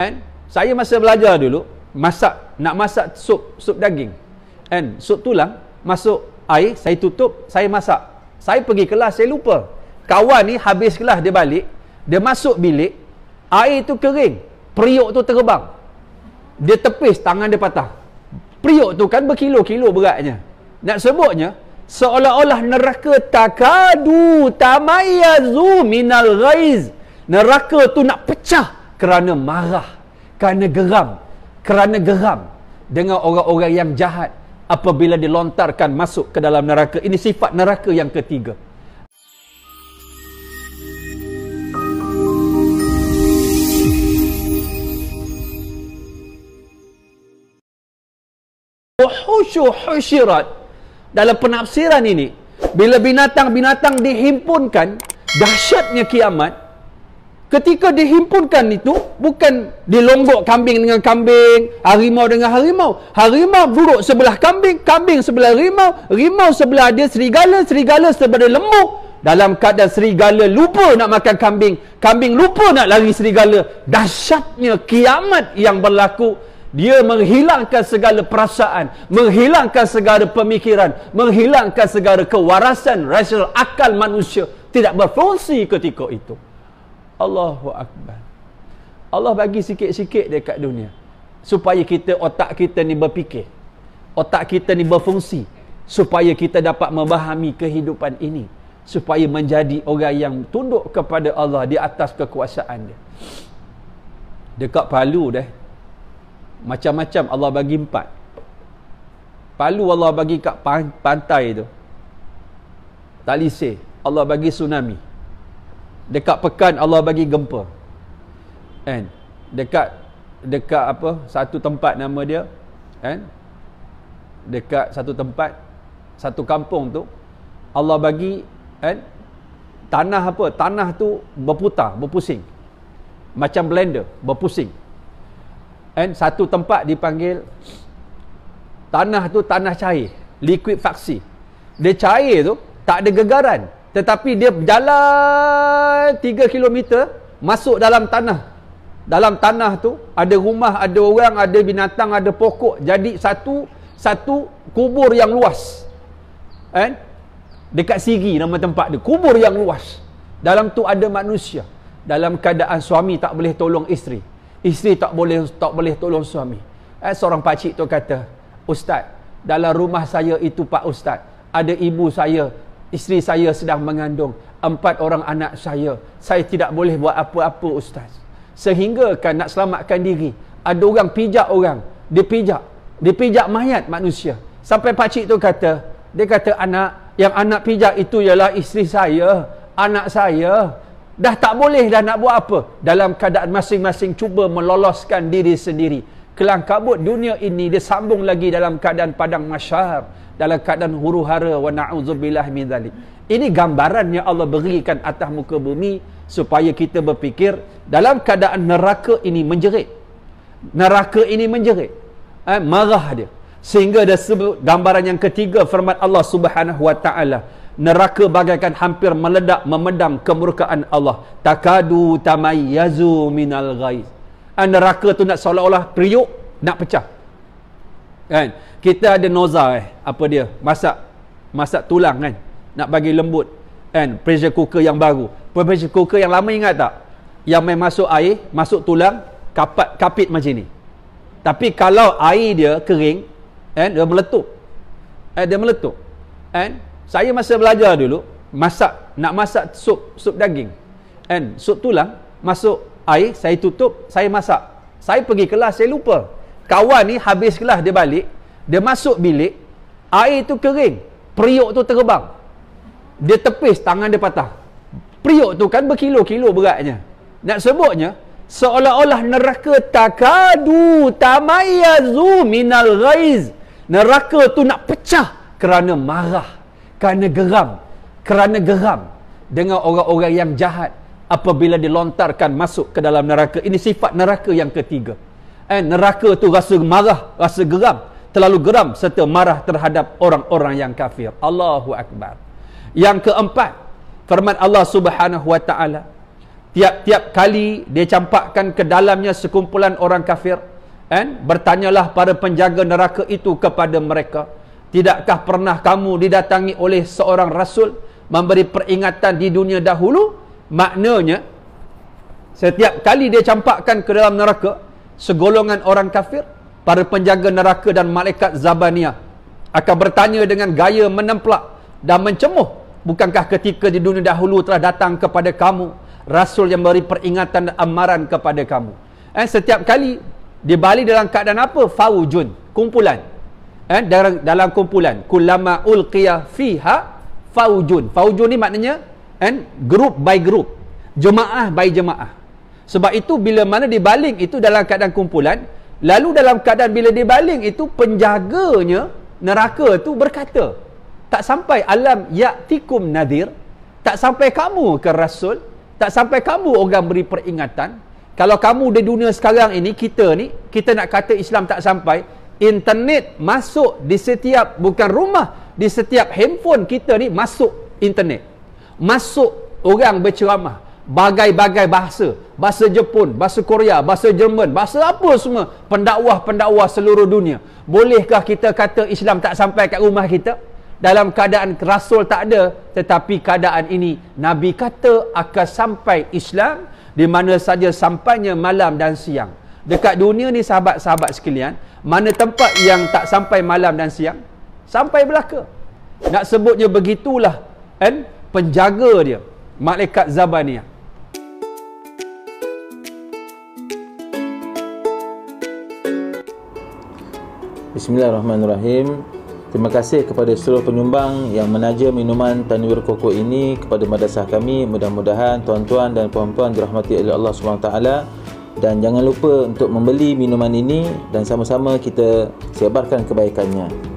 kan saya masa belajar dulu masak nak masak sup sup daging kan sup tulang masuk air saya tutup saya masak saya pergi kelas saya lupa kawan ni habis kelas dia balik dia masuk bilik air tu kering periuk tu terbang dia tepis tangan dia patah periuk tu kan berkilo-kilo beratnya nak sebutnya seolah-olah neraka takadu tamayazu minal ghaiz neraka tu nak pecah kerana marah, kerana geram, kerana geram dengan orang-orang yang jahat apabila dilontarkan masuk ke dalam neraka. Ini sifat neraka yang ketiga. Wuhushu hushirat dalam penafsiran ini bila binatang-binatang dihimpunkan dahsyatnya kiamat ketika dihimpunkan itu bukan dilonggok kambing dengan kambing harimau dengan harimau harimau duduk sebelah kambing kambing sebelah harimau, harimau sebelah dia serigala serigala sebelah lembu dalam keadaan serigala lupa nak makan kambing kambing lupa nak lari serigala dahsyatnya kiamat yang berlaku dia menghilangkan segala perasaan menghilangkan segala pemikiran menghilangkan segala kewarasan rasul akal manusia tidak berfungsi ketika itu Allahu Akbar. Allah bagi sikit-sikit dekat dunia. Supaya kita, otak kita ni berfikir. Otak kita ni berfungsi. Supaya kita dapat memahami kehidupan ini. Supaya menjadi orang yang tunduk kepada Allah di atas kekuasaan dia. Dekat palu dah. Macam-macam Allah bagi empat. Palu Allah bagi kat pantai tu. Talisir. Allah bagi tsunami dekat pekan Allah bagi gempa kan dekat dekat apa satu tempat nama dia kan dekat satu tempat satu kampung tu Allah bagi kan tanah apa tanah tu berputar berpusing macam blender berpusing kan satu tempat dipanggil tanah tu tanah cair liquid faksi dia cair tu tak ada gegaran tetapi dia berjalan 3 km masuk dalam tanah. Dalam tanah tu ada rumah, ada orang, ada binatang, ada pokok. Jadi satu satu kubur yang luas. Kan? Dekat Sigi nama tempat dia, kubur yang luas. Dalam tu ada manusia. Dalam keadaan suami tak boleh tolong isteri. Isteri tak boleh tak boleh tolong suami. Eh seorang pak tu kata, "Ustaz, dalam rumah saya itu Pak Ustaz, ada ibu saya Isteri saya sedang mengandung Empat orang anak saya Saya tidak boleh buat apa-apa ustaz Sehinggakan nak selamatkan diri Ada orang pijak orang Dia pijak Dia pijak mayat manusia Sampai pakcik tu kata Dia kata anak Yang anak pijak itu ialah isteri saya Anak saya Dah tak boleh dah nak buat apa Dalam keadaan masing-masing cuba meloloskan diri sendiri Kelang kabut dunia ini dia sambung lagi dalam keadaan padang masyar dalam keadaan huru hara wa na'udzubillah min zalik ini gambaran yang Allah berikan atas muka bumi supaya kita berfikir dalam keadaan neraka ini menjerit neraka ini menjerit eh, marah dia sehingga dia sebut gambaran yang ketiga firman Allah subhanahu wa ta'ala neraka bagaikan hampir meledak memedam kemurkaan Allah takadu tamayyazu minal ghaiz neraka tu nak seolah-olah periuk nak pecah kan kita ada noza eh apa dia masak masak tulang kan nak bagi lembut kan pressure cooker yang baru pressure cooker yang lama ingat tak yang main masuk air masuk tulang kapat kapit macam ni tapi kalau air dia kering kan dia meletup eh, dia meletup kan saya masa belajar dulu masak nak masak sup sup daging kan sup tulang masuk air, saya tutup, saya masak. Saya pergi kelas, saya lupa. Kawan ni habis kelas, dia balik. Dia masuk bilik, air tu kering. Periuk tu terbang. Dia tepis, tangan dia patah. Periuk tu kan berkilo-kilo beratnya. Nak sebutnya, seolah-olah neraka takadu tamayazu minal ghaiz. Neraka tu nak pecah kerana marah. Kerana geram. Kerana geram dengan orang-orang yang jahat apabila dilontarkan masuk ke dalam neraka ini sifat neraka yang ketiga eh neraka tu rasa marah rasa geram terlalu geram serta marah terhadap orang-orang yang kafir Allahu akbar yang keempat firman Allah Subhanahu wa taala tiap-tiap kali dia campakkan ke dalamnya sekumpulan orang kafir eh bertanyalah para penjaga neraka itu kepada mereka tidakkah pernah kamu didatangi oleh seorang rasul memberi peringatan di dunia dahulu maknanya setiap kali dia campakkan ke dalam neraka segolongan orang kafir para penjaga neraka dan malaikat zabaniyah akan bertanya dengan gaya menemplak dan mencemuh bukankah ketika di dunia dahulu telah datang kepada kamu rasul yang beri peringatan dan amaran kepada kamu eh setiap kali dia balik dalam keadaan apa faujun kumpulan eh dalam dalam kumpulan kullama ulqiyah fiha faujun faujun ni maknanya and group by group jemaah by jemaah sebab itu bila mana dibaling itu dalam keadaan kumpulan lalu dalam keadaan bila dibaling itu penjaganya neraka tu berkata tak sampai alam yaktikum nadir tak sampai kamu ke rasul tak sampai kamu orang beri peringatan kalau kamu di dunia sekarang ini kita ni kita nak kata Islam tak sampai internet masuk di setiap bukan rumah di setiap handphone kita ni masuk internet masuk orang berceramah bagai-bagai bahasa bahasa Jepun, bahasa Korea, bahasa Jerman bahasa apa semua pendakwa-pendakwa seluruh dunia bolehkah kita kata Islam tak sampai kat rumah kita dalam keadaan Rasul tak ada tetapi keadaan ini Nabi kata akan sampai Islam di mana saja sampainya malam dan siang dekat dunia ni sahabat-sahabat sekalian mana tempat yang tak sampai malam dan siang sampai belaka nak sebutnya begitulah kan eh? penjaga dia malaikat zabaniyah Bismillahirrahmanirrahim Terima kasih kepada seluruh penyumbang yang menaja minuman tanwir koko ini kepada madrasah kami. Mudah-mudahan tuan-tuan dan puan-puan dirahmati oleh Allah SWT. Dan jangan lupa untuk membeli minuman ini dan sama-sama kita sebarkan kebaikannya.